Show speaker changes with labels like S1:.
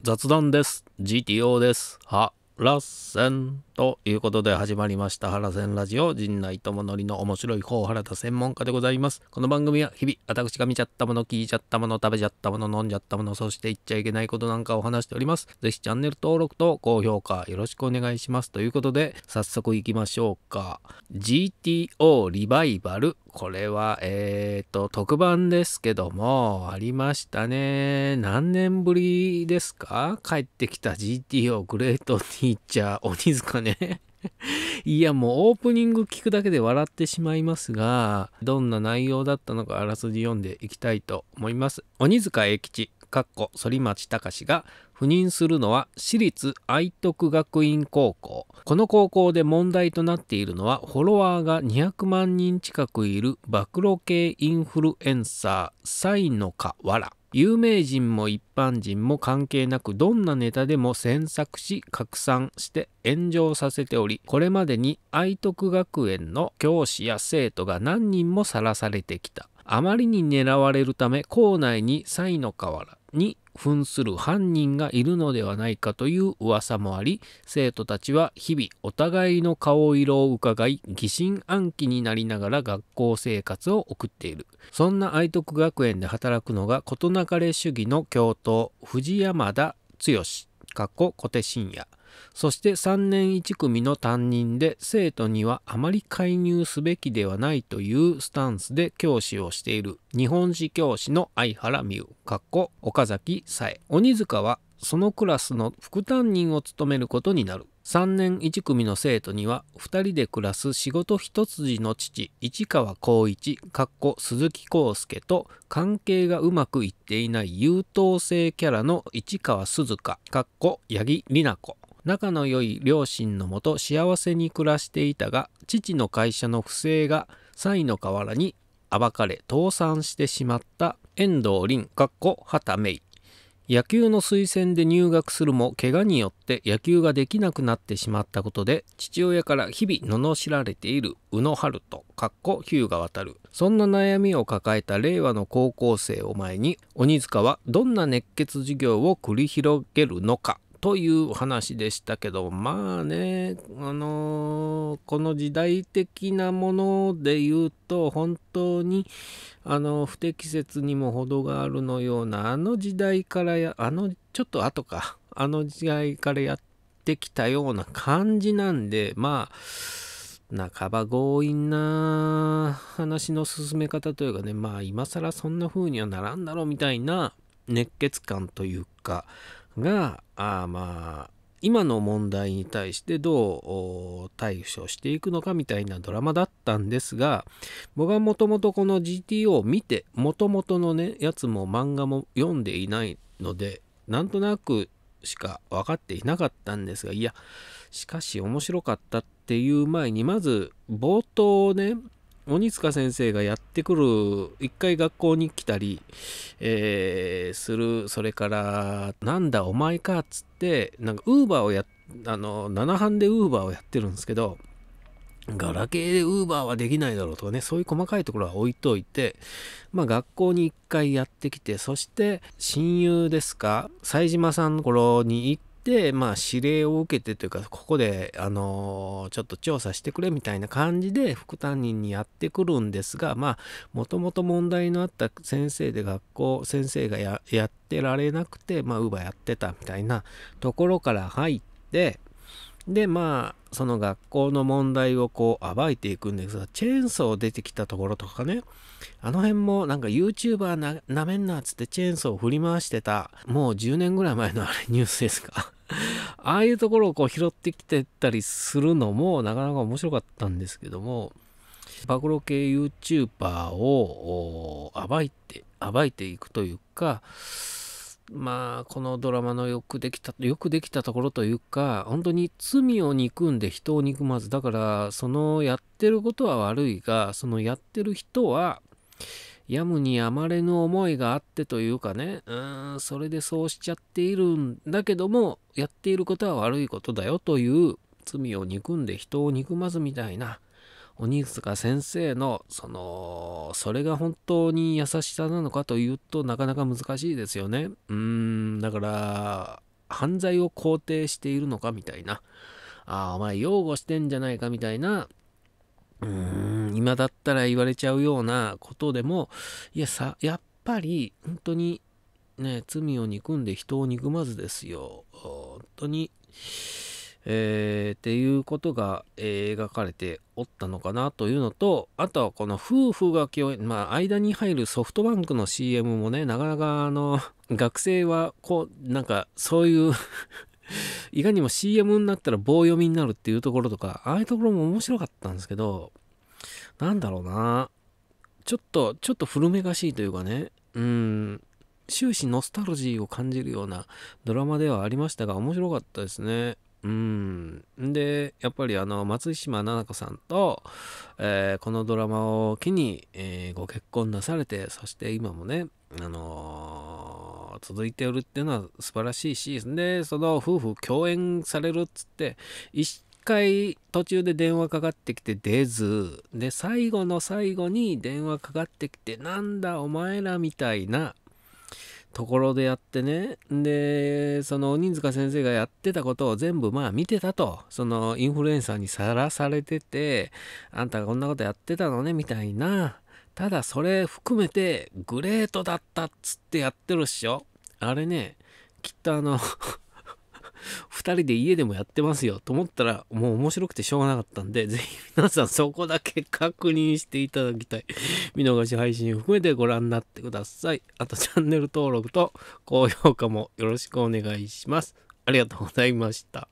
S1: 雑談です。GTO です。ハラセンということで始まりました「ハラセンラジオ陣内智則の面白い方原田専門家」でございますこの番組は日々私が見ちゃったもの聞いちゃったもの食べちゃったもの飲んじゃったものそして言っちゃいけないことなんかを話しております是非チャンネル登録と高評価よろしくお願いしますということで早速いきましょうか GTO リバイバルこれは、えっ、ー、と、特番ですけども、ありましたね。何年ぶりですか帰ってきた GTO グレートティーチャー鬼塚ね。いや、もうオープニング聞くだけで笑ってしまいますが、どんな内容だったのかあらすじ読んでいきたいと思います。鬼塚英吉。かっこ反町隆が赴任するのは私立愛徳学院高校。この高校で問題となっているのはフォロワーが200万人近くいる暴露系インフルエンサー、サイノカワラ。有名人も一般人も関係なくどんなネタでも詮索し拡散して炎上させておりこれまでに愛徳学園の教師や生徒が何人もさらされてきたあまりに狙われるため校内に才の河原に扮する犯人がいるのではないかという噂もあり生徒たちは日々お互いの顔色をうかがい疑心暗鬼になりながら学校生活を送っているそんな愛徳学園で働くのが事なかれ主義の教頭藤山田剛かっこ小手伸也そして3年1組の担任で生徒にはあまり介入すべきではないというスタンスで教師をしている日本史教師の相原美優かっこ岡崎さえ鬼塚はそのクラスの副担任を務めることになる3年1組の生徒には2人で暮らす仕事一筋の父市川光一かっこ鈴木康介と関係がうまくいっていない優等生キャラの市川鈴鹿かっこ八木里奈子仲の良い両親のもと幸せに暮らしていたが父の会社の不正がサの河原に暴かれ倒産してしまった遠藤凛かっこ畑芽衣野球の推薦で入学するも怪我によって野球ができなくなってしまったことで父親から日々罵られている宇野春人かっこ日向渡るそんな悩みを抱えた令和の高校生を前に鬼塚はどんな熱血授業を繰り広げるのかというお話でしたけどまあねあのー、この時代的なもので言うと本当にあの不適切にも程があるのようなあの時代からやあのちょっと後かあの時代からやってきたような感じなんでまあ半ば強引な話の進め方というかねまあ今更そんな風にはならんだろうみたいな熱血感というかがあまあ今の問題に対してどう対処していくのかみたいなドラマだったんですが僕はもともとこの GTO を見てもともとのねやつも漫画も読んでいないのでなんとなくしか分かっていなかったんですがいやしかし面白かったっていう前にまず冒頭ね鬼塚先生がやってくる一回学校に来たり、えー、するそれから「なんだお前か」っつってなんかウーバーをやあの7班でウーバーをやってるんですけどガラケーでウーバーはできないだろうとかね、そういう細かいところは置いといて、まあ学校に一回やってきて、そして親友ですか、冴島さんの頃に一で、、まあ、指令を受けてというかここで、あのちょっと調査してくれみたいな感じで副担任にやってくるんですがまもともと問題のあった先生で学校先生がやってられなくてまあウーバーやってたみたいなところから入ってでまあその学校の問題をこう暴いていくんですがチェーンソー出てきたところとかねあの辺もなんか YouTuber ななめんなっつってチェーンソー振り回してたもう10年ぐらい前のあれニュースですかああいうところをこう拾ってきてたりするのもなかなか面白かったんですけども、暴露系 YouTuber を暴いて、暴いていくというか、まあ、このドラマのよくできた、よくできたところというか、本当に罪を憎んで人を憎まず。だから、そのやってることは悪いが、そのやってる人は、やむにやまれぬ思いがあってというかね、うん、それでそうしちゃっているんだけども、やっていることは悪いことだよという罪を憎んで人を憎まずみたいな、鬼塚先生の、その、それが本当に優しさなのかというとなかなか難しいですよね。うん、だから、犯罪を肯定しているのかみたいな、ああ、お前擁護してんじゃないかみたいな、うん今だったら言われちゃうようなことでもいやさやっぱり本当にね罪を憎んで人を憎まずですよ本当にえー、っていうことが、えー、描かれておったのかなというのとあとはこの夫婦が共演まあ間に入るソフトバンクの CM もねなかなかあの学生はこうなんかそういういかにも CM になったら棒読みになるっていうところとか、ああいうところも面白かったんですけど、なんだろうな。ちょっと、ちょっと古めかしいというかね、うん、終始ノスタルジーを感じるようなドラマではありましたが、面白かったですね。うん。で、やっぱりあの、松島菜々子さんと、えー、このドラマを機に、えー、ご結婚なされて、そして今もね、あのー続いてるっていうのは素晴らしいしでその夫婦共演されるっつって一回途中で電話かかってきて出ずで最後の最後に電話かかってきてなんだお前らみたいなところでやってねでその鬼塚先生がやってたことを全部まあ見てたとそのインフルエンサーにさらされててあんたがこんなことやってたのねみたいなただそれ含めてグレートだったっつってやってるっしょあれねきっとあの2 人で家でもやってますよと思ったらもう面白くてしょうがなかったんでぜひ皆さんそこだけ確認していただきたい見逃し配信含めてご覧になってくださいあとチャンネル登録と高評価もよろしくお願いしますありがとうございました